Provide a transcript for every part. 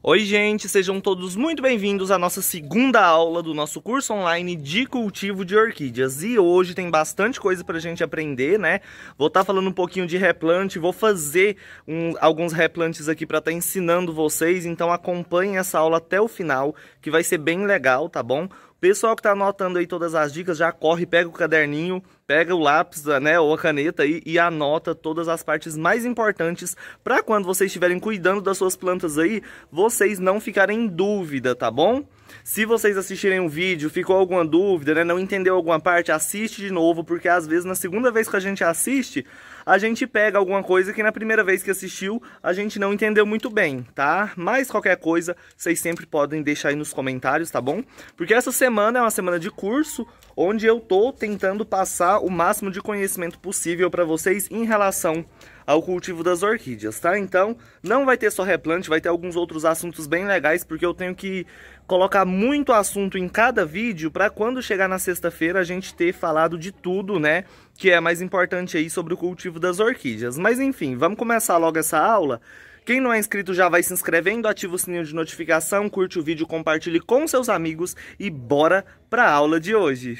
Oi, gente, sejam todos muito bem-vindos à nossa segunda aula do nosso curso online de cultivo de orquídeas. E hoje tem bastante coisa a gente aprender, né? Vou estar tá falando um pouquinho de replante, vou fazer um, alguns replantes aqui para estar tá ensinando vocês, então acompanhem essa aula até o final, que vai ser bem legal, tá bom? Pessoal que está anotando aí todas as dicas, já corre, pega o caderninho, pega o lápis, eh, né, ou a caneta aí e anota todas as partes mais importantes para quando vocês estiverem cuidando das suas plantas aí, vocês não ficarem em dúvida, tá bom? Se vocês assistirem o um vídeo, ficou alguma dúvida, né, não entendeu alguma parte, assiste de novo, porque às vezes na segunda vez que a gente assiste, a gente pega alguma coisa que na primeira vez que assistiu a gente não entendeu muito bem, tá? Mas qualquer coisa, vocês sempre podem deixar aí nos comentários, tá bom? Porque essa semana é uma semana de curso, onde eu tô tentando passar o máximo de conhecimento possível para vocês em relação ao cultivo das orquídeas, tá? Então, não vai ter só replante, vai ter alguns outros assuntos bem legais, porque eu tenho que colocar muito assunto em cada vídeo para quando chegar na sexta-feira a gente ter falado de tudo, né? Que é mais importante aí sobre o cultivo das orquídeas. Mas enfim, vamos começar logo essa aula. Quem não é inscrito já vai se inscrevendo, ativa o sininho de notificação, curte o vídeo, compartilhe com seus amigos e bora para a aula de hoje.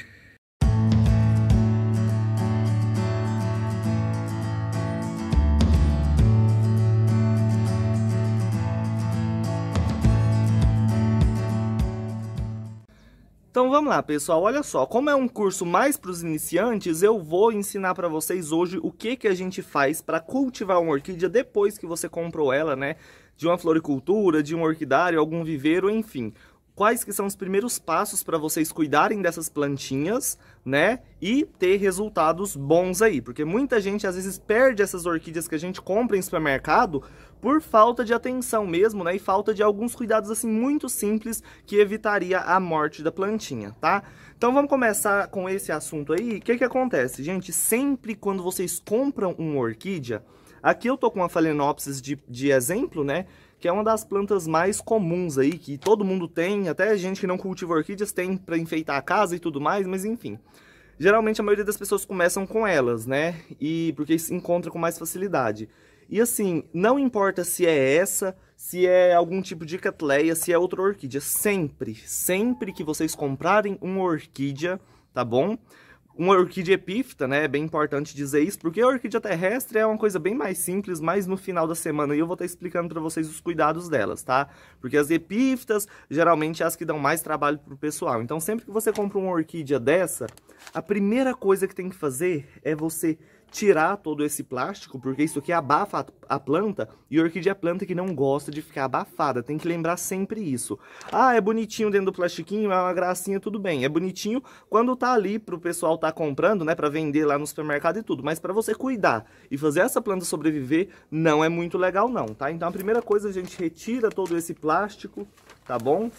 Então vamos lá, pessoal, olha só, como é um curso mais para os iniciantes, eu vou ensinar para vocês hoje o que, que a gente faz para cultivar uma orquídea depois que você comprou ela, né? De uma floricultura, de um orquidário, algum viveiro, enfim quais que são os primeiros passos para vocês cuidarem dessas plantinhas, né? E ter resultados bons aí, porque muita gente às vezes perde essas orquídeas que a gente compra em supermercado por falta de atenção mesmo, né? E falta de alguns cuidados assim muito simples que evitaria a morte da plantinha, tá? Então vamos começar com esse assunto aí. O que que acontece, gente? Sempre quando vocês compram uma orquídea, aqui eu tô com uma Phalaenopsis de, de exemplo, né? que é uma das plantas mais comuns aí, que todo mundo tem, até gente que não cultiva orquídeas tem para enfeitar a casa e tudo mais, mas enfim. Geralmente a maioria das pessoas começam com elas, né? E porque se encontra com mais facilidade. E assim, não importa se é essa, se é algum tipo de catleia, se é outra orquídea, sempre, sempre que vocês comprarem uma orquídea, tá bom? Uma orquídea epífita, né? É bem importante dizer isso, porque a orquídea terrestre é uma coisa bem mais simples, mas no final da semana eu vou estar explicando para vocês os cuidados delas, tá? Porque as epífitas, geralmente, é as que dão mais trabalho pro pessoal. Então, sempre que você compra uma orquídea dessa, a primeira coisa que tem que fazer é você tirar todo esse plástico, porque isso aqui abafa a planta, e orquídea é planta que não gosta de ficar abafada, tem que lembrar sempre isso. Ah, é bonitinho dentro do plastiquinho, é uma gracinha, tudo bem. É bonitinho quando tá ali pro pessoal tá comprando, né, para vender lá no supermercado e tudo, mas para você cuidar e fazer essa planta sobreviver, não é muito legal não, tá? Então a primeira coisa a gente retira todo esse plástico, tá bom?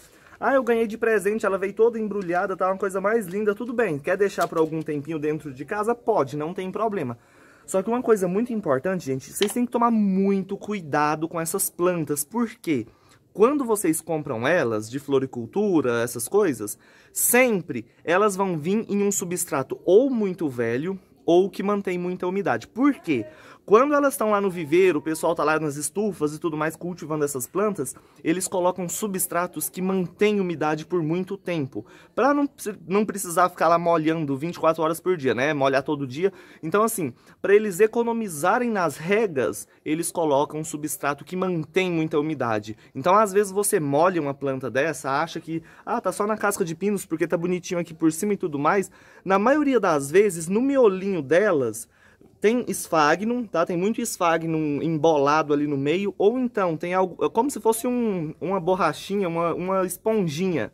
Ah, eu ganhei de presente, ela veio toda embrulhada, tá uma coisa mais linda, tudo bem. Quer deixar por algum tempinho dentro de casa? Pode, não tem problema. Só que uma coisa muito importante, gente, vocês têm que tomar muito cuidado com essas plantas, porque quando vocês compram elas de floricultura, essas coisas, sempre elas vão vir em um substrato ou muito velho ou que mantém muita umidade. Por quê? Quando elas estão lá no viveiro, o pessoal está lá nas estufas e tudo mais cultivando essas plantas, eles colocam substratos que mantêm umidade por muito tempo, para não, não precisar ficar lá molhando 24 horas por dia, né? Molhar todo dia. Então, assim, para eles economizarem nas regas, eles colocam um substrato que mantém muita umidade. Então, às vezes você molha uma planta dessa, acha que ah, tá só na casca de pinos porque tá bonitinho aqui por cima e tudo mais. Na maioria das vezes, no miolinho delas tem esfagnum, tá? Tem muito esfagnum embolado ali no meio, ou então tem algo, é como se fosse um, uma borrachinha, uma, uma esponjinha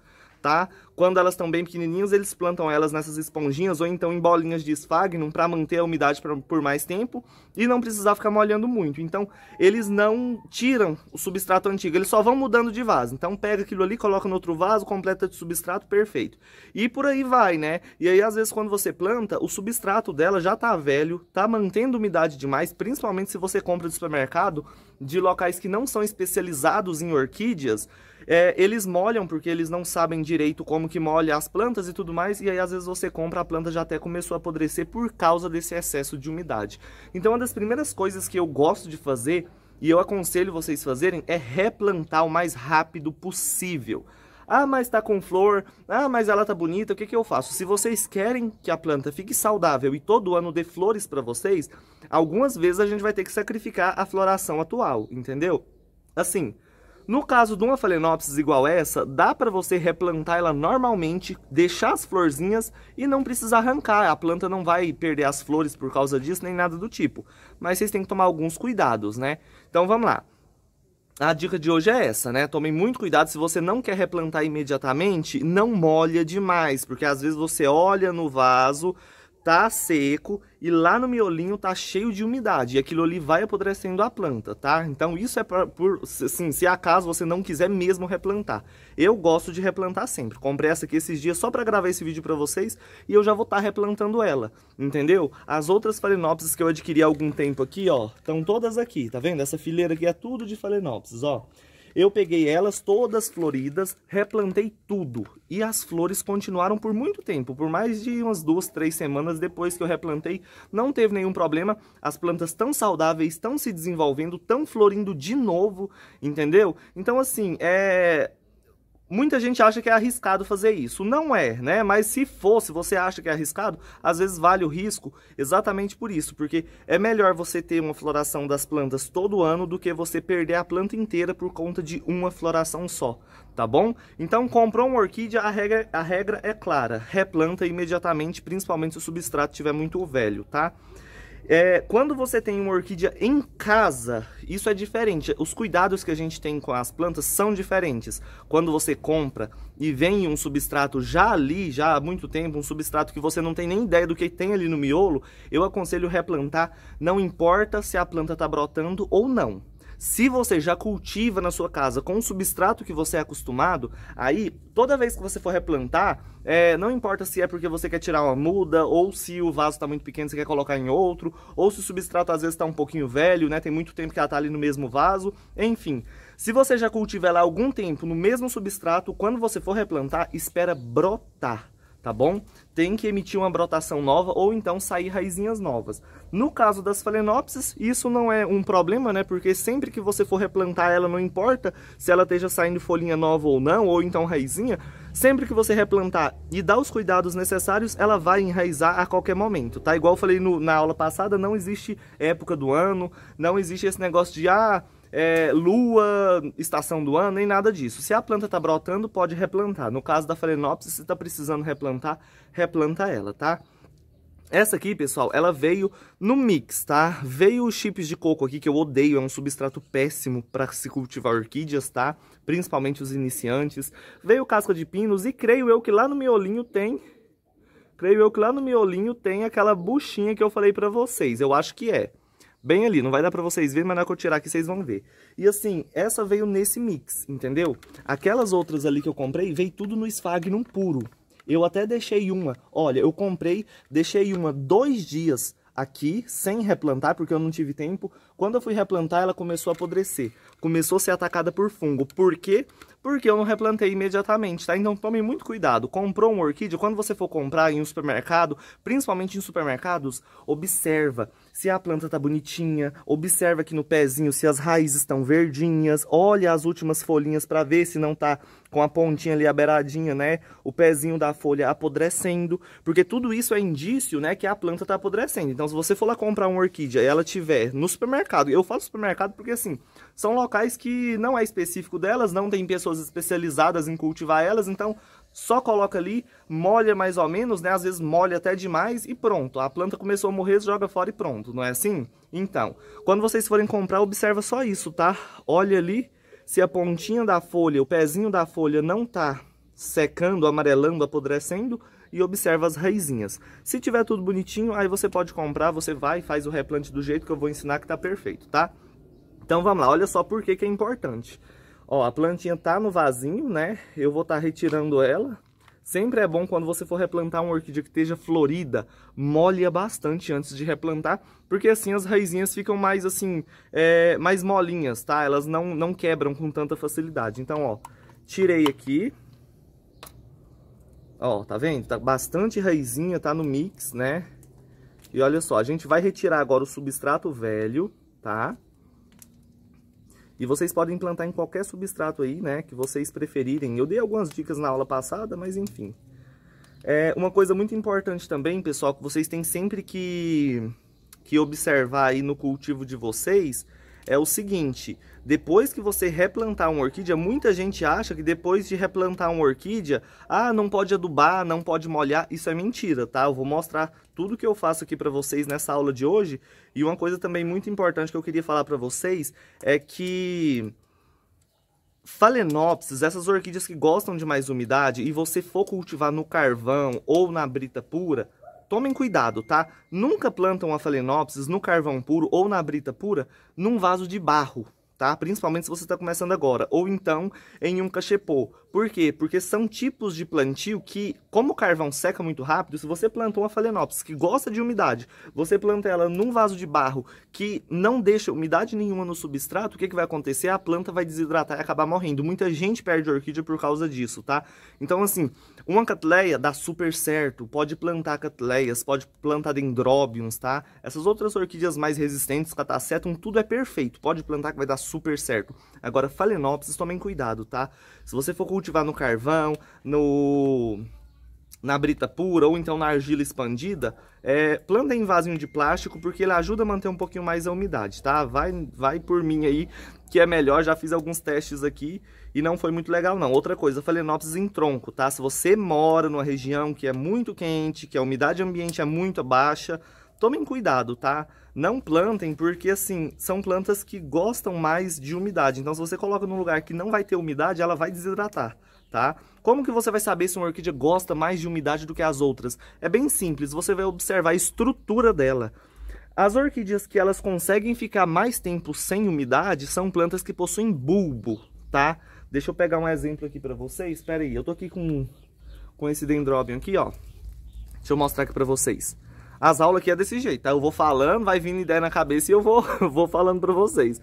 tá? Quando elas estão bem pequenininhas, eles plantam elas nessas esponjinhas ou então em bolinhas de esfagnum para manter a umidade pra, por mais tempo e não precisar ficar molhando muito. Então, eles não tiram o substrato antigo, eles só vão mudando de vaso. Então, pega aquilo ali, coloca no outro vaso, completa de substrato, perfeito. E por aí vai, né? E aí, às vezes, quando você planta, o substrato dela já tá velho, tá mantendo umidade demais, principalmente se você compra de supermercado de locais que não são especializados em orquídeas, é, eles molham porque eles não sabem direito como que molha as plantas e tudo mais, e aí às vezes você compra, a planta já até começou a apodrecer por causa desse excesso de umidade. Então uma das primeiras coisas que eu gosto de fazer, e eu aconselho vocês fazerem, é replantar o mais rápido possível. Ah, mas tá com flor. Ah, mas ela tá bonita. O que, que eu faço? Se vocês querem que a planta fique saudável e todo ano dê flores para vocês, algumas vezes a gente vai ter que sacrificar a floração atual, entendeu? Assim, no caso de uma phalaenopsis igual essa, dá para você replantar ela normalmente, deixar as florzinhas e não precisa arrancar, a planta não vai perder as flores por causa disso nem nada do tipo. Mas vocês têm que tomar alguns cuidados, né? Então vamos lá. A dica de hoje é essa, né? Tome muito cuidado se você não quer replantar imediatamente, não molha demais, porque às vezes você olha no vaso, tá seco e lá no miolinho tá cheio de umidade e aquilo ali vai apodrecendo a planta, tá? Então isso é pra, por, assim, se acaso você não quiser mesmo replantar. Eu gosto de replantar sempre. Comprei essa aqui esses dias só para gravar esse vídeo para vocês e eu já vou estar tá replantando ela, entendeu? As outras falenopsis que eu adquiri há algum tempo aqui, ó, estão todas aqui, tá vendo? Essa fileira aqui é tudo de falenopsis, ó. Eu peguei elas todas floridas, replantei tudo. E as flores continuaram por muito tempo, por mais de umas duas, três semanas depois que eu replantei. Não teve nenhum problema, as plantas tão saudáveis, estão se desenvolvendo, tão florindo de novo, entendeu? Então assim, é... Muita gente acha que é arriscado fazer isso. Não é, né? Mas se fosse, você acha que é arriscado, às vezes vale o risco exatamente por isso, porque é melhor você ter uma floração das plantas todo ano do que você perder a planta inteira por conta de uma floração só, tá bom? Então, comprou uma orquídea, a regra, a regra é clara, replanta imediatamente, principalmente se o substrato estiver muito velho, tá? É, quando você tem uma orquídea em casa, isso é diferente. Os cuidados que a gente tem com as plantas são diferentes. Quando você compra e vem um substrato já ali, já há muito tempo, um substrato que você não tem nem ideia do que tem ali no miolo, eu aconselho replantar, não importa se a planta está brotando ou não. Se você já cultiva na sua casa com o substrato que você é acostumado, aí toda vez que você for replantar, é, não importa se é porque você quer tirar uma muda, ou se o vaso está muito pequeno e você quer colocar em outro, ou se o substrato às vezes está um pouquinho velho, né? Tem muito tempo que ela está ali no mesmo vaso, enfim. Se você já cultiva ela algum tempo no mesmo substrato, quando você for replantar, espera brotar tá bom? Tem que emitir uma brotação nova ou então sair raizinhas novas. No caso das Phalaenopsis, isso não é um problema, né? Porque sempre que você for replantar ela, não importa se ela esteja saindo folhinha nova ou não, ou então raizinha, sempre que você replantar e dar os cuidados necessários, ela vai enraizar a qualquer momento, tá? Igual eu falei no, na aula passada, não existe época do ano, não existe esse negócio de, ah, é, lua, estação do ano, nem nada disso. Se a planta está brotando, pode replantar. No caso da Phalaenopsis, se está precisando replantar, replanta ela, tá? Essa aqui, pessoal, ela veio no mix, tá? Veio os chips de coco aqui, que eu odeio, é um substrato péssimo para se cultivar orquídeas, tá? Principalmente os iniciantes. Veio casca de pinos e creio eu que lá no miolinho tem... Creio eu que lá no miolinho tem aquela buchinha que eu falei para vocês. Eu acho que é. Bem ali, não vai dar pra vocês verem, mas na hora que eu tirar aqui vocês vão ver. E assim, essa veio nesse mix, entendeu? Aquelas outras ali que eu comprei, veio tudo no Sphagnum puro. Eu até deixei uma, olha, eu comprei, deixei uma dois dias aqui, sem replantar, porque eu não tive tempo. Quando eu fui replantar, ela começou a apodrecer. Começou a ser atacada por fungo. Por quê? Porque eu não replantei imediatamente, tá? Então tome muito cuidado. Comprou uma orquídea, quando você for comprar em um supermercado, principalmente em supermercados, observa se a planta tá bonitinha, observa aqui no pezinho se as raízes estão verdinhas, olha as últimas folhinhas para ver se não tá com a pontinha ali, a beiradinha, né? O pezinho da folha apodrecendo, porque tudo isso é indício, né, que a planta tá apodrecendo. Então, se você for lá comprar uma orquídea e ela tiver no supermercado, eu falo supermercado porque, assim, são locais que não é específico delas, não tem pessoas especializadas em cultivar elas, então só coloca ali, molha mais ou menos, né? Às vezes molha até demais e pronto. A planta começou a morrer, joga fora e pronto, não é assim? Então, quando vocês forem comprar, observa só isso, tá? Olha ali se a pontinha da folha, o pezinho da folha não tá secando, amarelando, apodrecendo e observa as raizinhas. Se tiver tudo bonitinho, aí você pode comprar, você vai faz o replante do jeito que eu vou ensinar que tá perfeito, tá? Então vamos lá, olha só por que que é importante. Ó, a plantinha tá no vasinho, né? Eu vou estar tá retirando ela. Sempre é bom quando você for replantar uma orquídea que esteja florida, molha bastante antes de replantar, porque assim as raizinhas ficam mais assim, é, mais molinhas, tá? Elas não, não quebram com tanta facilidade. Então, ó, tirei aqui. Ó, tá vendo? Tá bastante raizinha, tá no mix, né? E olha só, a gente vai retirar agora o substrato velho, Tá? E vocês podem implantar em qualquer substrato aí, né, que vocês preferirem. Eu dei algumas dicas na aula passada, mas enfim. É uma coisa muito importante também, pessoal, que vocês têm sempre que, que observar aí no cultivo de vocês, é o seguinte, depois que você replantar uma orquídea, muita gente acha que depois de replantar uma orquídea, ah, não pode adubar, não pode molhar. Isso é mentira, tá? Eu vou mostrar tudo que eu faço aqui para vocês nessa aula de hoje. E uma coisa também muito importante que eu queria falar para vocês é que Phalaenopsis, essas orquídeas que gostam de mais umidade e você for cultivar no carvão ou na brita pura, tomem cuidado, tá? Nunca plantam a Phalaenopsis no carvão puro ou na brita pura num vaso de barro, tá? Principalmente se você está começando agora, ou então em um cachepô, por quê? Porque são tipos de plantio que, como o carvão seca muito rápido, se você plantou uma phalaenopsis que gosta de umidade, você planta ela num vaso de barro que não deixa umidade nenhuma no substrato, o que, que vai acontecer? A planta vai desidratar e acabar morrendo. Muita gente perde orquídea por causa disso, tá? Então, assim, uma catleia dá super certo. Pode plantar catleias, pode plantar dendróbiums, tá? Essas outras orquídeas mais resistentes, catacetum, tudo é perfeito. Pode plantar que vai dar super certo. Agora, phalaenopsis, tomem cuidado, tá? Se você for cultivar cultivar no carvão, no na brita pura ou então na argila expandida, é, planta em vasinho de plástico porque ele ajuda a manter um pouquinho mais a umidade, tá? Vai, vai por mim aí que é melhor, já fiz alguns testes aqui e não foi muito legal não. Outra coisa, falenopsis em tronco, tá? Se você mora numa região que é muito quente, que a umidade ambiente é muito baixa, tomem cuidado, tá? Não plantem, porque assim, são plantas que gostam mais de umidade. Então, se você coloca num lugar que não vai ter umidade, ela vai desidratar, tá? Como que você vai saber se uma orquídea gosta mais de umidade do que as outras? É bem simples, você vai observar a estrutura dela. As orquídeas que elas conseguem ficar mais tempo sem umidade são plantas que possuem bulbo, tá? Deixa eu pegar um exemplo aqui para vocês. Espera aí, eu tô aqui com, com esse dendrobium aqui, ó. Deixa eu mostrar aqui para vocês. As aulas aqui é desse jeito, tá? Eu vou falando, vai vindo ideia na cabeça e eu vou, vou falando para vocês.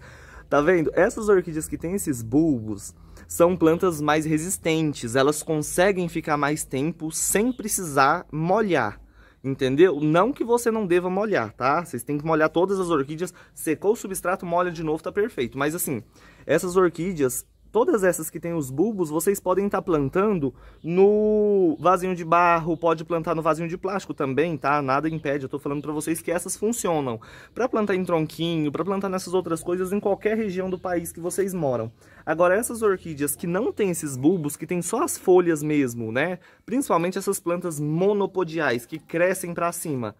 Tá vendo? Essas orquídeas que têm esses bulbos são plantas mais resistentes, elas conseguem ficar mais tempo sem precisar molhar. Entendeu? Não que você não deva molhar, tá? Vocês têm que molhar todas as orquídeas. Secou o substrato, molha de novo, tá perfeito. Mas assim, essas orquídeas, Todas essas que tem os bulbos, vocês podem estar tá plantando no vasinho de barro, pode plantar no vasinho de plástico também, tá? Nada impede, eu tô falando para vocês que essas funcionam. Para plantar em tronquinho, para plantar nessas outras coisas em qualquer região do país que vocês moram. Agora, essas orquídeas que não tem esses bulbos, que tem só as folhas mesmo, né? Principalmente essas plantas monopodiais, que crescem para cima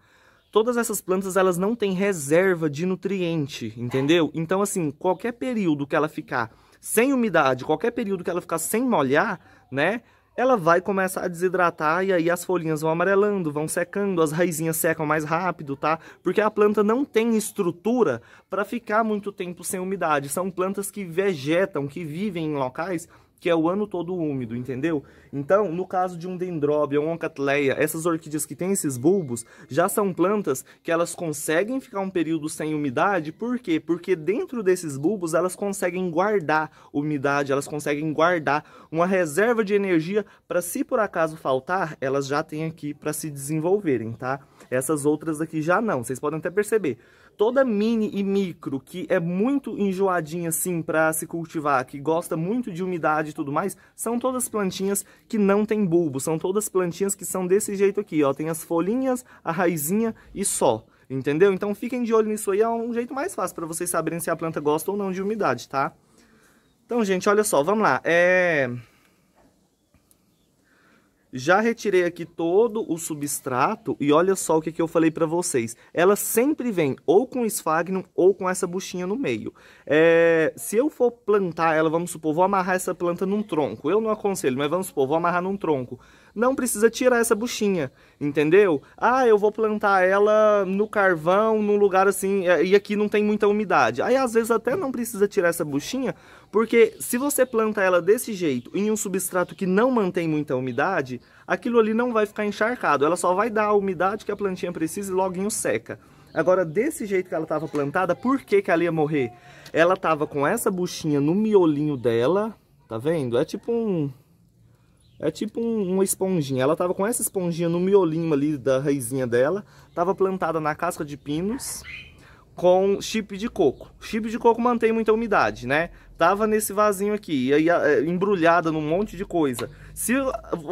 todas essas plantas elas não têm reserva de nutriente, entendeu? Então assim, qualquer período que ela ficar sem umidade, qualquer período que ela ficar sem molhar, né? Ela vai começar a desidratar e aí as folhinhas vão amarelando, vão secando, as raizinhas secam mais rápido, tá? Porque a planta não tem estrutura para ficar muito tempo sem umidade. São plantas que vegetam, que vivem em locais que é o ano todo úmido, entendeu? Então, no caso de um dendróbio, um oncatleia, essas orquídeas que têm esses bulbos, já são plantas que elas conseguem ficar um período sem umidade, por quê? Porque dentro desses bulbos elas conseguem guardar umidade, elas conseguem guardar uma reserva de energia para se por acaso faltar, elas já têm aqui para se desenvolverem, tá? Essas outras aqui já não, vocês podem até perceber toda mini e micro que é muito enjoadinha assim para se cultivar, que gosta muito de umidade e tudo mais, são todas plantinhas que não tem bulbo, são todas plantinhas que são desse jeito aqui, ó, tem as folhinhas, a raizinha e só. Entendeu? Então fiquem de olho nisso aí, é um jeito mais fácil para vocês saberem se a planta gosta ou não de umidade, tá? Então, gente, olha só, vamos lá. É... Já retirei aqui todo o substrato e olha só o que, que eu falei para vocês. Ela sempre vem ou com esfagnum ou com essa buchinha no meio. É, se eu for plantar ela, vamos supor, vou amarrar essa planta num tronco. Eu não aconselho, mas vamos supor, vou amarrar num tronco não precisa tirar essa buchinha, entendeu? Ah, eu vou plantar ela no carvão, num lugar assim, é, e aqui não tem muita umidade. Aí às vezes até não precisa tirar essa buchinha, porque se você planta ela desse jeito, em um substrato que não mantém muita umidade, aquilo ali não vai ficar encharcado, ela só vai dar a umidade que a plantinha precisa e logo seca. Agora, desse jeito que ela estava plantada, por que, que ela ia morrer? Ela estava com essa buchinha no miolinho dela, tá vendo? É tipo um, é tipo um, uma esponjinha. Ela tava com essa esponjinha no miolinho ali da raizinha dela. Tava plantada na casca de pinos com chip de coco. Chip de coco mantém muita umidade, né? Tava nesse vasinho aqui, e aí é, embrulhada num monte de coisa. Se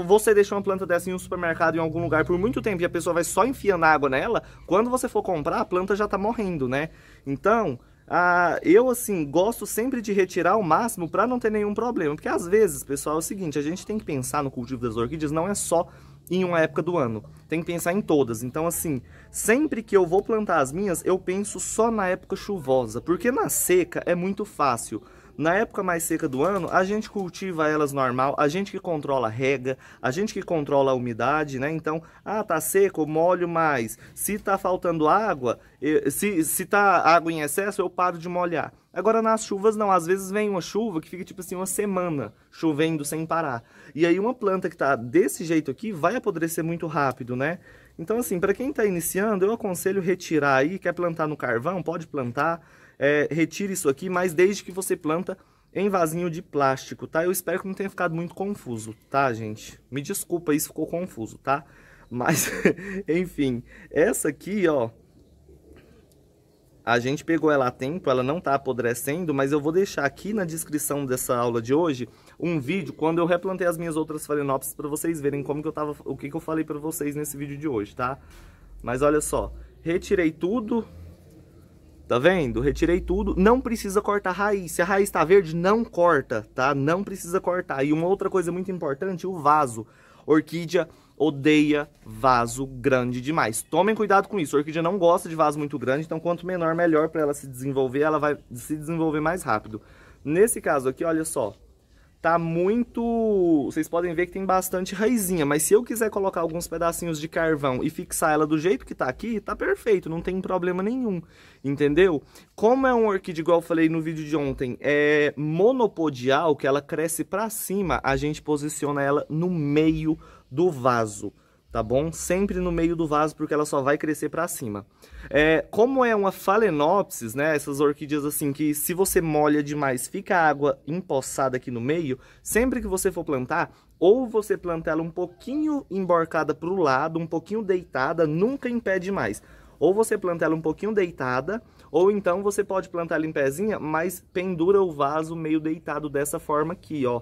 você deixar uma planta dessa em um supermercado em algum lugar por muito tempo e a pessoa vai só enfiando água nela, quando você for comprar, a planta já tá morrendo, né? Então, ah, eu, assim, gosto sempre de retirar o máximo para não ter nenhum problema. Porque às vezes, pessoal, é o seguinte, a gente tem que pensar no cultivo das orquídeas não é só em uma época do ano. Tem que pensar em todas. Então, assim, sempre que eu vou plantar as minhas, eu penso só na época chuvosa. Porque na seca é muito fácil. Na época mais seca do ano, a gente cultiva elas normal, a gente que controla a rega, a gente que controla a umidade, né? Então, ah, tá seco, molho mais. Se tá faltando água, se, se tá água em excesso, eu paro de molhar. Agora, nas chuvas, não. Às vezes vem uma chuva que fica, tipo assim, uma semana chovendo sem parar. E aí, uma planta que tá desse jeito aqui vai apodrecer muito rápido, né? Então, assim, para quem está iniciando, eu aconselho retirar aí, quer plantar no carvão, pode plantar é, retire isso aqui, mas desde que você planta em vasinho de plástico, tá? Eu espero que não tenha ficado muito confuso, tá, gente? Me desculpa, isso ficou confuso, tá? Mas, enfim, essa aqui, ó, a gente pegou ela a tempo, ela não tá apodrecendo, mas eu vou deixar aqui na descrição dessa aula de hoje um vídeo quando eu replantei as minhas outras farinópsis para vocês verem como que eu tava, o que que eu falei para vocês nesse vídeo de hoje, tá? Mas olha só, retirei tudo, Tá vendo? Retirei tudo, não precisa cortar a raiz. Se a raiz tá verde, não corta, tá? Não precisa cortar. E uma outra coisa muito importante, o vaso. Orquídea odeia vaso grande demais. Tomem cuidado com isso. A orquídea não gosta de vaso muito grande, então quanto menor, melhor para ela se desenvolver. Ela vai se desenvolver mais rápido. Nesse caso aqui, olha só tá muito... Vocês podem ver que tem bastante raizinha, mas se eu quiser colocar alguns pedacinhos de carvão e fixar ela do jeito que tá aqui, tá perfeito, não tem problema nenhum, entendeu? Como é um orquídea, igual eu falei no vídeo de ontem, é monopodial, que ela cresce para cima, a gente posiciona ela no meio do vaso, tá bom? Sempre no meio do vaso, porque ela só vai crescer para cima. É, como é uma phalaenopsis, né, essas orquídeas assim, que se você molha demais, fica a água empoçada aqui no meio, sempre que você for plantar, ou você planta ela um pouquinho emborcada para o lado, um pouquinho deitada, nunca em pé demais. Ou você planta ela um pouquinho deitada, ou então você pode plantar ela em pezinha, mas pendura o vaso meio deitado dessa forma aqui, ó,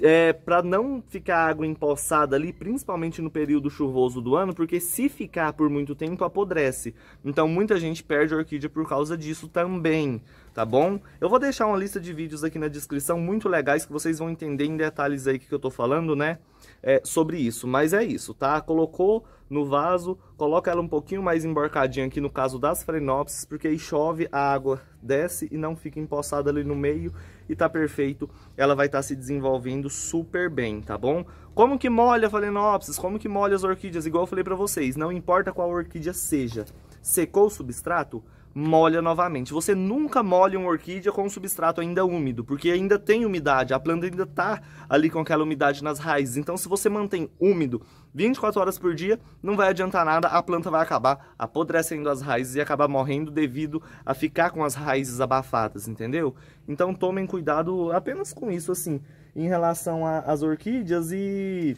é, para não ficar água empoçada ali, principalmente no período chuvoso do ano, porque se ficar por muito tempo apodrece. Então muita gente perde a orquídea por causa disso também, tá bom? Eu vou deixar uma lista de vídeos aqui na descrição muito legais que vocês vão entender em detalhes aí que eu tô falando, né? É, sobre isso, mas é isso, tá? Colocou no vaso, coloca ela um pouquinho mais emborcadinha aqui no caso das frenopsis, porque aí chove, a água desce e não fica empoçada ali no meio e tá perfeito, ela vai estar tá se desenvolvendo super bem, tá bom? Como que molha Phalaenopsis? Como que molha as orquídeas? Igual eu falei para vocês, não importa qual orquídea seja. Secou o substrato? molha novamente. Você nunca molha uma orquídea com um substrato ainda úmido, porque ainda tem umidade, a planta ainda está ali com aquela umidade nas raízes. Então, se você mantém úmido 24 horas por dia, não vai adiantar nada, a planta vai acabar apodrecendo as raízes e acabar morrendo devido a ficar com as raízes abafadas, entendeu? Então, tomem cuidado apenas com isso, assim, em relação às orquídeas e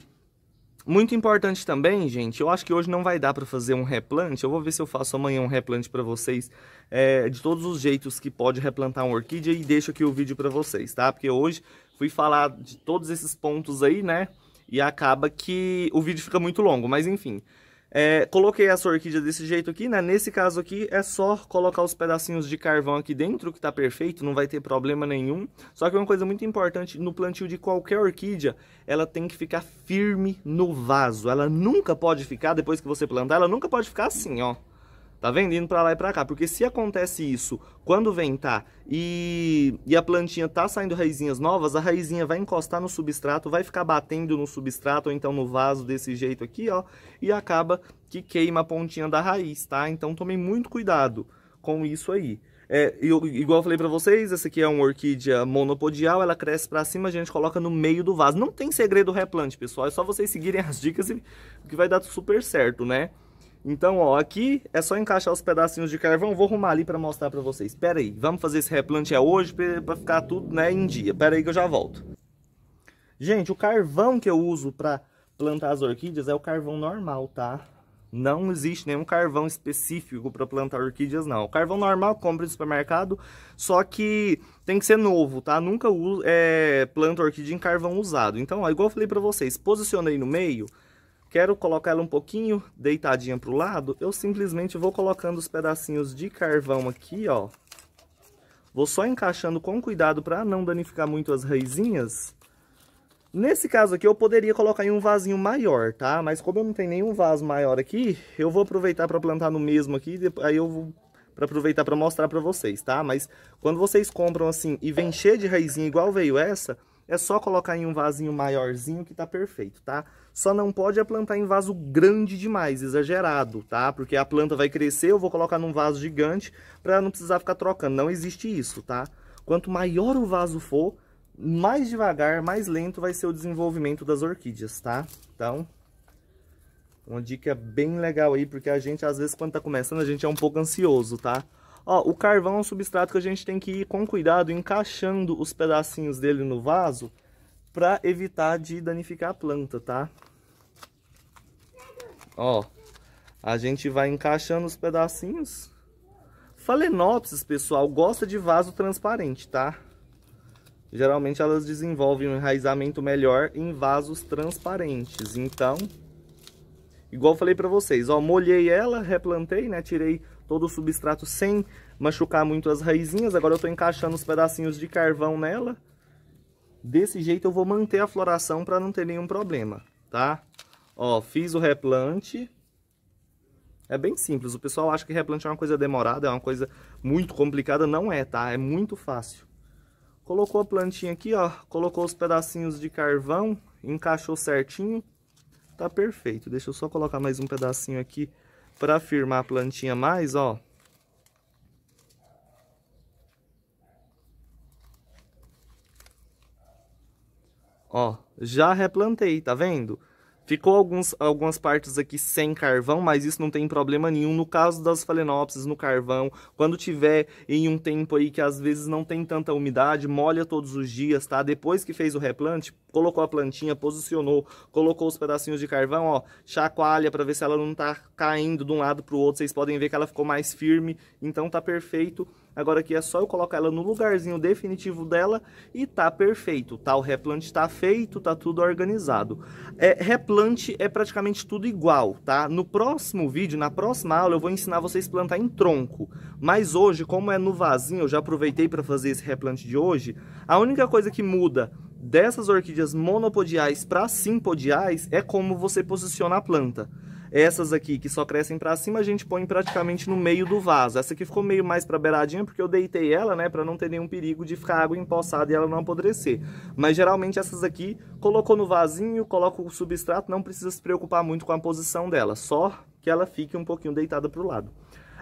muito importante também, gente, eu acho que hoje não vai dar para fazer um replante. eu vou ver se eu faço amanhã um replante para vocês, é, de todos os jeitos que pode replantar uma orquídea e deixo aqui o vídeo para vocês, tá? Porque hoje fui falar de todos esses pontos aí, né, e acaba que o vídeo fica muito longo, mas enfim... É, coloquei essa orquídea desse jeito aqui, né? Nesse caso aqui, é só colocar os pedacinhos de carvão aqui dentro, que tá perfeito, não vai ter problema nenhum. Só que uma coisa muito importante, no plantio de qualquer orquídea, ela tem que ficar firme no vaso. Ela nunca pode ficar, depois que você plantar, ela nunca pode ficar assim, ó. Tá vendendo para lá e para cá, porque se acontece isso quando ventar tá, e, e a plantinha tá saindo raizinhas novas, a raizinha vai encostar no substrato, vai ficar batendo no substrato ou então no vaso desse jeito aqui, ó, e acaba que queima a pontinha da raiz, tá? Então tomem muito cuidado com isso aí. É, eu, igual eu falei para vocês, essa aqui é uma orquídea monopodial, ela cresce para cima, a gente coloca no meio do vaso. Não tem segredo replante, pessoal, é só vocês seguirem as dicas e que vai dar super certo, né? Então, ó, aqui é só encaixar os pedacinhos de carvão. Vou arrumar ali para mostrar para vocês. Espera aí, vamos fazer esse replante é hoje para ficar tudo, né, em dia. Espera aí que eu já volto. Gente, o carvão que eu uso para plantar as orquídeas é o carvão normal, tá? Não existe nenhum carvão específico para plantar orquídeas, não. O carvão normal compra no supermercado, só que tem que ser novo, tá? Nunca é, planta orquídea em carvão usado. Então, ó, igual eu falei para vocês, posicionei no meio, Quero colocar ela um pouquinho deitadinha para o lado, eu simplesmente vou colocando os pedacinhos de carvão aqui, ó. Vou só encaixando com cuidado para não danificar muito as raizinhas. Nesse caso aqui eu poderia colocar em um vasinho maior, tá? Mas como eu não tenho nenhum vaso maior aqui, eu vou aproveitar para plantar no mesmo aqui, aí eu vou para aproveitar para mostrar para vocês, tá? Mas quando vocês compram assim e vem cheio de raizinha igual veio essa, é só colocar em um vasinho maiorzinho que tá perfeito, tá? Só não pode é plantar em vaso grande demais, exagerado, tá? Porque a planta vai crescer, eu vou colocar num vaso gigante para não precisar ficar trocando. Não existe isso, tá? Quanto maior o vaso for, mais devagar, mais lento vai ser o desenvolvimento das orquídeas, tá? Então, uma dica bem legal aí, porque a gente, às vezes, quando tá começando, a gente é um pouco ansioso, tá? Ó, o carvão é um substrato que a gente tem que ir com cuidado encaixando os pedacinhos dele no vaso para evitar de danificar a planta, tá? Ó, a gente vai encaixando os pedacinhos. Phalaenopsis, pessoal, gosta de vaso transparente, tá? Geralmente elas desenvolvem um enraizamento melhor em vasos transparentes. Então, igual falei para vocês, ó, molhei ela, replantei, né? Tirei todo o substrato sem machucar muito as raizinhas. Agora eu estou encaixando os pedacinhos de carvão nela. Desse jeito eu vou manter a floração para não ter nenhum problema, tá? Ó, fiz o replante. É bem simples, o pessoal acha que replante é uma coisa demorada, é uma coisa muito complicada, não é, tá? É muito fácil. Colocou a plantinha aqui, ó, colocou os pedacinhos de carvão, encaixou certinho, tá perfeito. Deixa eu só colocar mais um pedacinho aqui para firmar a plantinha mais, ó. Ó, já replantei, tá vendo? Ficou alguns, algumas partes aqui sem carvão, mas isso não tem problema nenhum. No caso das falenopsis no carvão, quando tiver em um tempo aí que às vezes não tem tanta umidade, molha todos os dias, tá? Depois que fez o replante, colocou a plantinha, posicionou, colocou os pedacinhos de carvão, ó, chacoalha para ver se ela não tá caindo de um lado pro outro. Vocês podem ver que ela ficou mais firme, então tá perfeito. Agora aqui é só eu colocar ela no lugarzinho definitivo dela e tá perfeito, tá? O replante tá feito, tá tudo organizado. É, replante é praticamente tudo igual, tá? No próximo vídeo, na próxima aula, eu vou ensinar vocês a plantar em tronco. Mas hoje, como é no vasinho, eu já aproveitei para fazer esse replante de hoje, a única coisa que muda dessas orquídeas monopodiais para simpodiais é como você posiciona a planta. Essas aqui que só crescem para cima, a gente põe praticamente no meio do vaso. Essa aqui ficou meio mais para beiradinha porque eu deitei ela, né, para não ter nenhum perigo de ficar água empoçada e ela não apodrecer. Mas geralmente essas aqui, colocou no vasinho, coloca o substrato, não precisa se preocupar muito com a posição dela, só que ela fique um pouquinho deitada para o lado.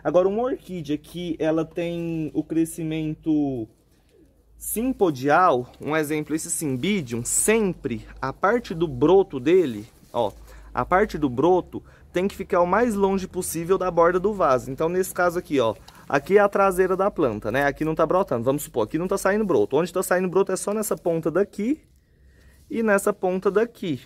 Agora, uma orquídea que ela tem o crescimento simpodial, um exemplo, esse simbidium, sempre a parte do broto dele, ó, a parte do broto tem que ficar o mais longe possível da borda do vaso. Então, nesse caso aqui, ó, aqui é a traseira da planta, né? Aqui não tá brotando, vamos supor, aqui não tá saindo broto. Onde tá saindo broto é só nessa ponta daqui e nessa ponta daqui,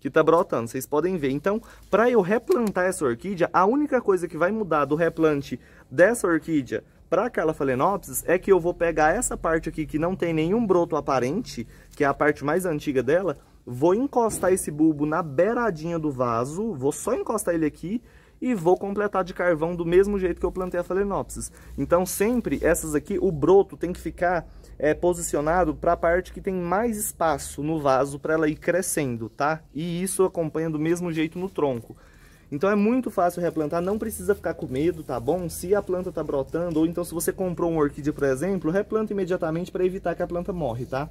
que tá brotando, vocês podem ver. Então, para eu replantar essa orquídea, a única coisa que vai mudar do replante dessa orquídea para aquela Phalaenopsis é que eu vou pegar essa parte aqui que não tem nenhum broto aparente, que é a parte mais antiga dela, vou encostar esse bulbo na beiradinha do vaso, vou só encostar ele aqui e vou completar de carvão do mesmo jeito que eu plantei a Phalaenopsis. Então sempre essas aqui, o broto tem que ficar é, posicionado para a parte que tem mais espaço no vaso para ela ir crescendo, tá? E isso acompanha do mesmo jeito no tronco. Então é muito fácil replantar, não precisa ficar com medo, tá bom? Se a planta tá brotando, ou então se você comprou uma orquídea, por exemplo, replanta imediatamente para evitar que a planta morre, tá?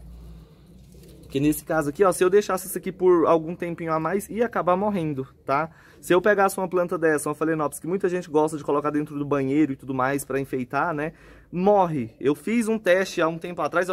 Que nesse caso aqui, ó, se eu deixasse isso aqui por algum tempinho a mais, ia acabar morrendo, tá? Se eu pegasse uma planta dessa, uma Phalaenopsis, que muita gente gosta de colocar dentro do banheiro e tudo mais para enfeitar, né? Morre. Eu fiz um teste há um tempo atrás,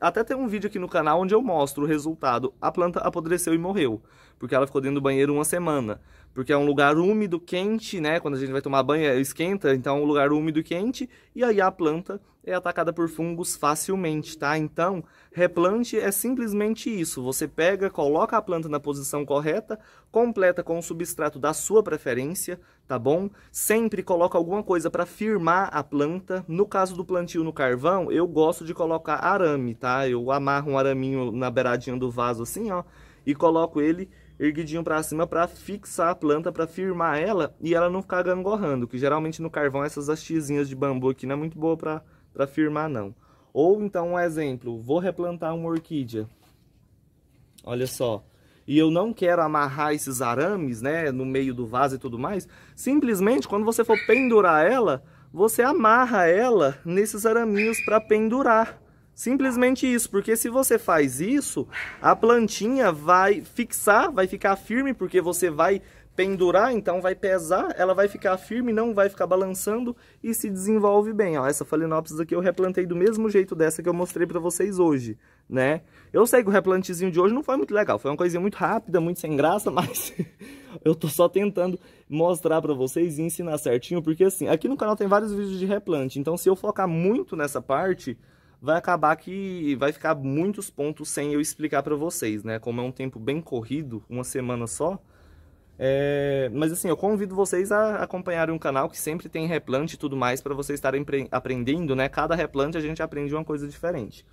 até tem um vídeo aqui no canal onde eu mostro o resultado. A planta apodreceu e morreu, porque ela ficou dentro do banheiro uma semana porque é um lugar úmido, quente, né? Quando a gente vai tomar banho, é, esquenta, então é um lugar úmido e quente, e aí a planta é atacada por fungos facilmente, tá? Então, replante é simplesmente isso. Você pega, coloca a planta na posição correta, completa com o substrato da sua preferência, tá bom? Sempre coloca alguma coisa para firmar a planta. No caso do plantio no carvão, eu gosto de colocar arame, tá? Eu amarro um araminho na beiradinha do vaso assim, ó, e coloco ele erguidinho para cima para fixar a planta, para firmar ela e ela não ficar gangorrando, que geralmente no carvão essas hastezinhas de bambu aqui não é muito boa para firmar não. Ou então um exemplo, vou replantar uma orquídea. Olha só. E eu não quero amarrar esses arames, né, no meio do vaso e tudo mais. Simplesmente quando você for pendurar ela, você amarra ela nesses araminhos para pendurar. Simplesmente isso, porque se você faz isso, a plantinha vai fixar, vai ficar firme, porque você vai pendurar, então vai pesar, ela vai ficar firme, não vai ficar balançando e se desenvolve bem. Ó, essa Phalaenopsis aqui eu replantei do mesmo jeito dessa que eu mostrei para vocês hoje, né? Eu sei que o replantezinho de hoje não foi muito legal, foi uma coisinha muito rápida, muito sem graça, mas eu tô só tentando mostrar para vocês e ensinar certinho, porque assim, aqui no canal tem vários vídeos de replante, então se eu focar muito nessa parte vai acabar que vai ficar muitos pontos sem eu explicar para vocês, né? Como é um tempo bem corrido, uma semana só. É... Mas assim, eu convido vocês a acompanharem o um canal que sempre tem replante e tudo mais para vocês estarem aprendendo, né? Cada replante a gente aprende uma coisa diferente.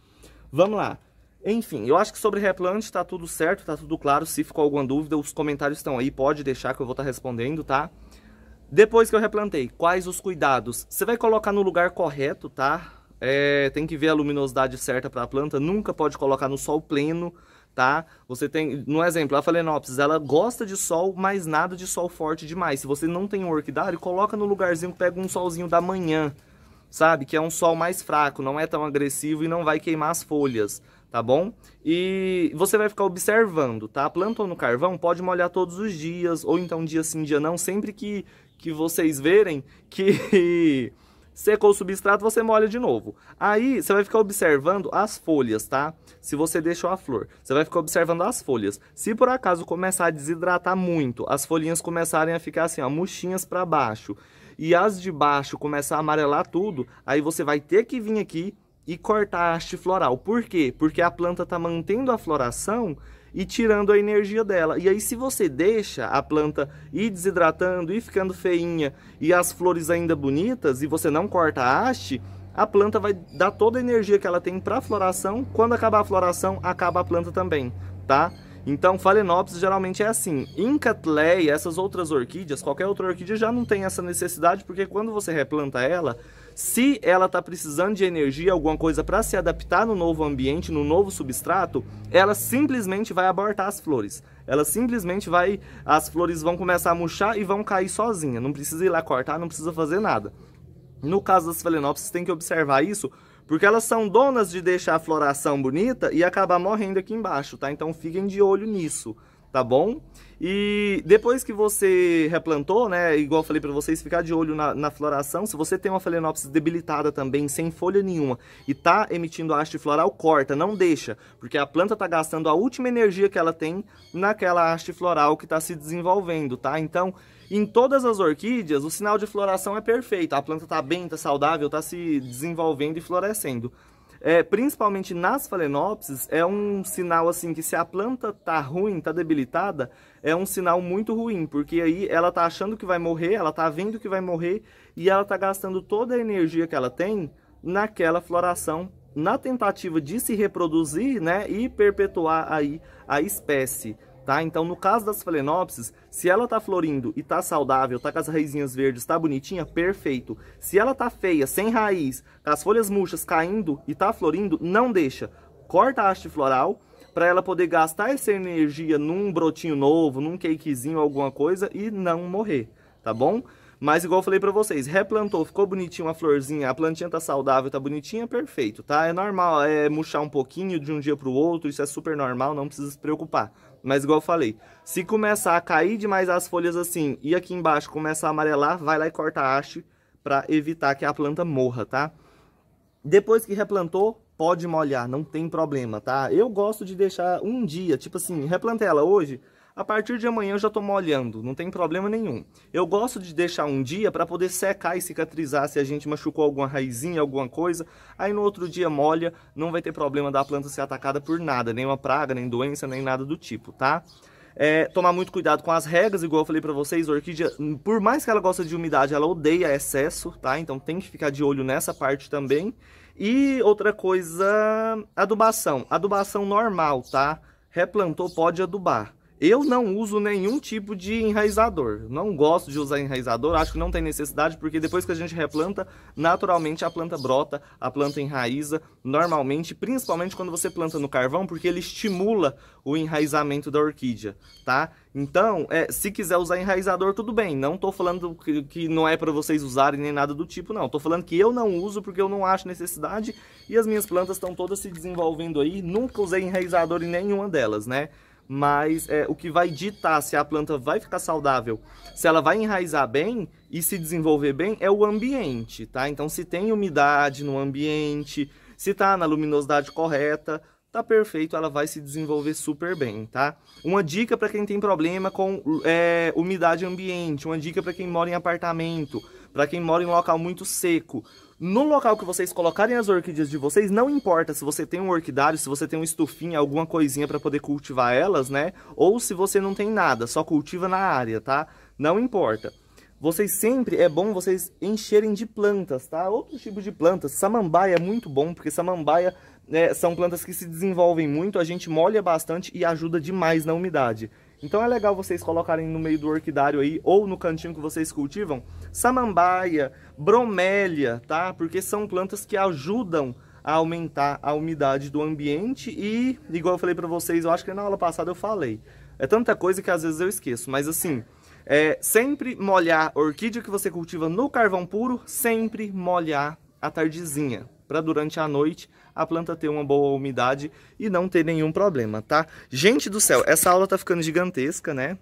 Vamos lá. Enfim, eu acho que sobre replante está tudo certo, está tudo claro. Se ficou alguma dúvida, os comentários estão aí, pode deixar que eu vou estar tá respondendo, tá? Depois que eu replantei, quais os cuidados? Você vai colocar no lugar correto, tá? é, tem que ver a luminosidade certa para a planta, nunca pode colocar no sol pleno, tá? Você tem, no exemplo, a Phalaenopsis, ela gosta de sol, mas nada de sol forte demais. Se você não tem um orquidário, coloca no lugarzinho que pega um solzinho da manhã, sabe? Que é um sol mais fraco, não é tão agressivo e não vai queimar as folhas, tá bom? E você vai ficar observando, tá? ou no carvão, pode molhar todos os dias, ou então dia sim, dia não, sempre que, que vocês verem que... Secou o substrato, você molha de novo. Aí você vai ficar observando as folhas, tá? Se você deixou a flor, você vai ficar observando as folhas. Se por acaso começar a desidratar muito, as folhinhas começarem a ficar assim, ó, murchinhas para baixo, e as de baixo começar a amarelar tudo, aí você vai ter que vir aqui e cortar a haste floral. Por quê? Porque a planta está mantendo a floração e tirando a energia dela. E aí, se você deixa a planta ir desidratando e ficando feinha e as flores ainda bonitas e você não corta a haste, a planta vai dar toda a energia que ela tem para a floração. Quando acabar a floração, acaba a planta também, tá? Então, Phalaenopsis geralmente é assim. Incatleia, essas outras orquídeas, qualquer outra orquídea já não tem essa necessidade, porque quando você replanta ela, se ela está precisando de energia, alguma coisa para se adaptar no novo ambiente, no novo substrato, ela simplesmente vai abortar as flores. Ela simplesmente vai, as flores vão começar a murchar e vão cair sozinha. Não precisa ir lá cortar, não precisa fazer nada. No caso das Phalaenopsis, tem que observar isso, porque elas são donas de deixar a floração bonita e acabar morrendo aqui embaixo, tá? Então fiquem de olho nisso tá bom? E depois que você replantou, né, igual eu falei para vocês, ficar de olho na, na, floração. Se você tem uma phalaenopsis debilitada também, sem folha nenhuma, e tá emitindo haste floral, corta, não deixa, porque a planta tá gastando a última energia que ela tem naquela haste floral que tá se desenvolvendo, tá? Então, em todas as orquídeas, o sinal de floração é perfeito. A planta tá bem, tá saudável, tá se desenvolvendo e florescendo é, principalmente nas phalaenopsis, é um sinal assim que se a planta tá ruim, tá debilitada, é um sinal muito ruim, porque aí ela tá achando que vai morrer, ela tá vendo que vai morrer e ela tá gastando toda a energia que ela tem naquela floração na tentativa de se reproduzir né, e perpetuar aí a espécie tá? Então, no caso das Phalaenopsis, se ela tá florindo e tá saudável, tá com as raizinhas verdes, tá bonitinha, perfeito. Se ela tá feia, sem raiz, com as folhas murchas caindo e tá florindo, não deixa. Corta a haste floral para ela poder gastar essa energia num brotinho novo, num cakezinho, alguma coisa e não morrer, tá bom? Mas igual eu falei pra vocês, replantou, ficou bonitinho a florzinha, a plantinha tá saudável, tá bonitinha, perfeito, tá? É normal, é murchar um pouquinho de um dia pro outro, isso é super normal, não precisa se preocupar. Mas igual eu falei, se começar a cair demais as folhas assim e aqui embaixo começar a amarelar, vai lá e corta a haste para evitar que a planta morra, tá? Depois que replantou, pode molhar, não tem problema, tá? Eu gosto de deixar um dia, tipo assim, replantei ela hoje, a partir de amanhã eu já estou molhando, não tem problema nenhum. Eu gosto de deixar um dia para poder secar e cicatrizar se a gente machucou alguma raizinha, alguma coisa. Aí no outro dia molha, não vai ter problema da planta ser atacada por nada, nenhuma praga, nem doença, nem nada do tipo, tá? É, tomar muito cuidado com as regras, igual eu falei para vocês, orquídea, por mais que ela goste de umidade, ela odeia excesso, tá? Então tem que ficar de olho nessa parte também. E outra coisa, adubação. Adubação normal, tá? Replantou, pode adubar. Eu não uso nenhum tipo de enraizador. Não gosto de usar enraizador, acho que não tem necessidade, porque depois que a gente replanta, naturalmente a planta brota, a planta enraiza, normalmente, principalmente quando você planta no carvão, porque ele estimula o enraizamento da orquídea, tá? Então, é, se quiser usar enraizador, tudo bem. Não estou falando que, que, não é para vocês usarem nem nada do tipo, não. Estou falando que eu não uso porque eu não acho necessidade e as minhas plantas estão todas se desenvolvendo aí. Nunca usei enraizador em nenhuma delas, né? mas é, o que vai ditar se a planta vai ficar saudável, se ela vai enraizar bem e se desenvolver bem, é o ambiente, tá? Então, se tem umidade no ambiente, se tá na luminosidade correta, tá perfeito, ela vai se desenvolver super bem, tá? Uma dica para quem tem problema com é, umidade ambiente, uma dica para quem mora em apartamento, para quem mora em local muito seco, no local que vocês colocarem as orquídeas de vocês, não importa se você tem um orquidário, se você tem um estufinho alguma coisinha para poder cultivar elas, né? Ou se você não tem nada, só cultiva na área, tá? Não importa. Vocês sempre, é bom vocês encherem de plantas, tá? Outros tipos de plantas. Samambaia é muito bom, porque samambaia é, são plantas que se desenvolvem muito, a gente molha bastante e ajuda demais na umidade. Então é legal vocês colocarem no meio do orquidário aí, ou no cantinho que vocês cultivam, samambaia, bromélia, tá? Porque são plantas que ajudam a aumentar a umidade do ambiente e, igual eu falei para vocês, eu acho que na aula passada eu falei. É tanta coisa que às vezes eu esqueço, mas assim, é, sempre molhar orquídea que você cultiva no carvão puro, sempre molhar a tardezinha, para durante a noite a planta ter uma boa umidade e não ter nenhum problema, tá? Gente do céu, essa aula tá ficando gigantesca, né?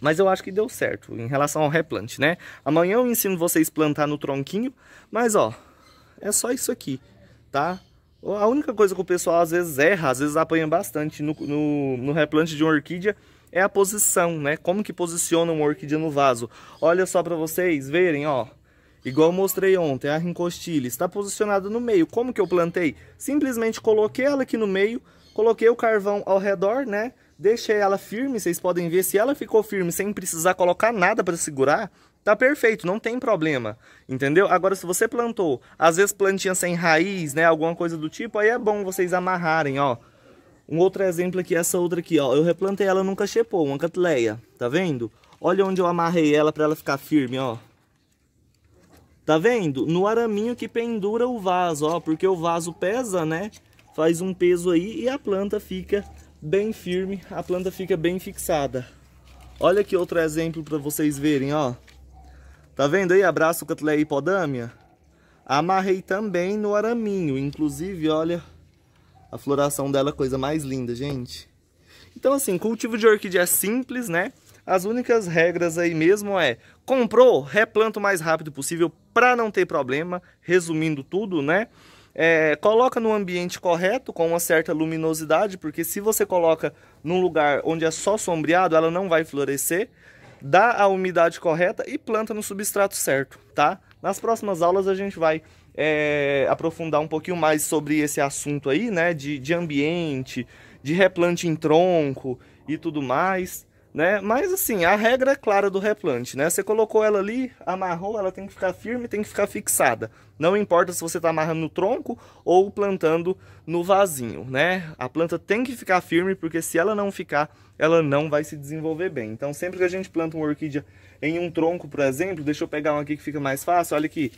Mas eu acho que deu certo em relação ao replante, né? Amanhã eu ensino vocês plantar no tronquinho, mas ó, é só isso aqui, tá? A única coisa que o pessoal às vezes erra, às vezes apanha bastante no, no, no replante de uma orquídea, é a posição, né? Como que posiciona uma orquídea no vaso. Olha só para vocês verem, ó. Igual eu mostrei ontem, a rincostilha está posicionada no meio. Como que eu plantei? Simplesmente coloquei ela aqui no meio, coloquei o carvão ao redor, né? Deixei ela firme, vocês podem ver. Se ela ficou firme sem precisar colocar nada para segurar, tá perfeito, não tem problema, entendeu? Agora, se você plantou, às vezes plantinha sem raiz, né? Alguma coisa do tipo, aí é bom vocês amarrarem, ó. Um outro exemplo aqui, essa outra aqui, ó. Eu replantei ela nunca chepou, uma catleia, tá vendo? Olha onde eu amarrei ela para ela ficar firme, ó. Tá vendo? No araminho que pendura o vaso, ó, porque o vaso pesa, né? Faz um peso aí e a planta fica bem firme, a planta fica bem fixada. Olha aqui outro exemplo para vocês verem, ó. Tá vendo aí? Abraço Catleia hipodâmia. Amarrei também no araminho, inclusive, olha a floração dela, é coisa mais linda, gente. Então assim, cultivo de orquídea é simples, né? As únicas regras aí mesmo é Comprou, replanta o mais rápido possível para não ter problema, resumindo tudo, né? É, coloca no ambiente correto, com uma certa luminosidade, porque se você coloca num lugar onde é só sombreado, ela não vai florescer. Dá a umidade correta e planta no substrato certo, tá? Nas próximas aulas a gente vai é, aprofundar um pouquinho mais sobre esse assunto aí, né? De, de ambiente, de replante em tronco e tudo mais. Né? Mas assim, a regra é clara do replante, né? Você colocou ela ali, amarrou, ela tem que ficar firme, tem que ficar fixada. Não importa se você está amarrando no tronco ou plantando no vasinho, né? A planta tem que ficar firme, porque se ela não ficar, ela não vai se desenvolver bem. Então, sempre que a gente planta uma orquídea em um tronco, por exemplo, deixa eu pegar um aqui que fica mais fácil, olha aqui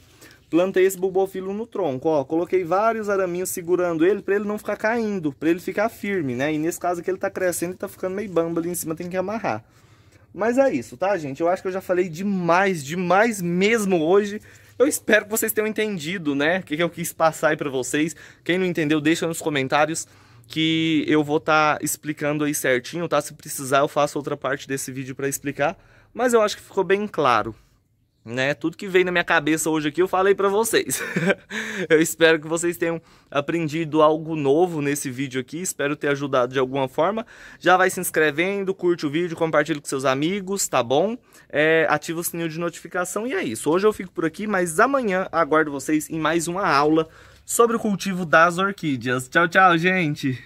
plantei esse bulbofilo no tronco, ó, coloquei vários araminhos segurando ele para ele não ficar caindo, para ele ficar firme, né? E nesse caso aqui ele tá crescendo e tá ficando meio bamba ali em cima, tem que amarrar. Mas é isso, tá, gente? Eu acho que eu já falei demais, demais mesmo hoje. Eu espero que vocês tenham entendido, né? O que, que eu quis passar aí pra vocês. Quem não entendeu, deixa nos comentários que eu vou estar tá explicando aí certinho, tá? Se precisar, eu faço outra parte desse vídeo para explicar. Mas eu acho que ficou bem claro né? Tudo que veio na minha cabeça hoje aqui eu falei para vocês. eu espero que vocês tenham aprendido algo novo nesse vídeo aqui, espero ter ajudado de alguma forma. Já vai se inscrevendo, curte o vídeo, compartilha com seus amigos, tá bom? É, ativa o sininho de notificação e é isso. Hoje eu fico por aqui, mas amanhã aguardo vocês em mais uma aula sobre o cultivo das orquídeas. Tchau, tchau, gente!